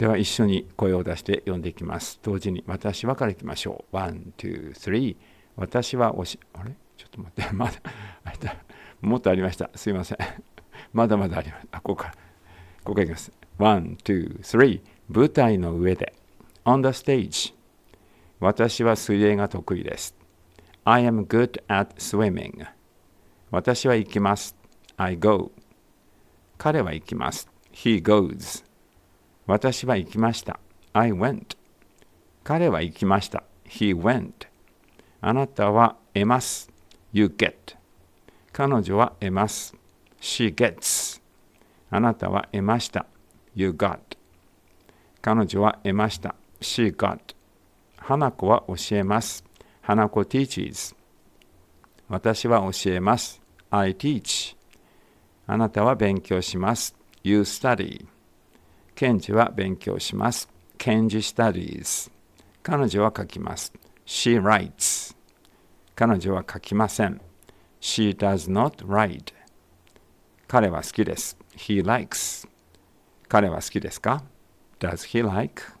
では一緒に声を出して読んでいきます。同時に私はからいきましょう。ワン、ツー、スリー。私はおし、あれちょっと待って、まだ、あれだ、もっとありました。すいません。まだまだあります。あ、ここから。ここからいきます。ワン、ツー、スリー。舞台の上で。On the stage。私は水泳が得意です。I am good at swimming. 私は行きます。I go. 彼は行きます。He goes. 私は行きました。I went. 彼は行きました。He went. あなたは得ます。You get. 彼女は得ます。She gets. あなたは得ました。You got. 彼女は得ました。She got. 花子は教えます。花子 teaches. 私は教えます。I teach. あなたは勉強します。You study. 検事は勉強します。検事 studies。彼女は書きます。She writes。彼女は書きません。She does not write。彼は好きです。He likes。彼は好きですか ?Does he like?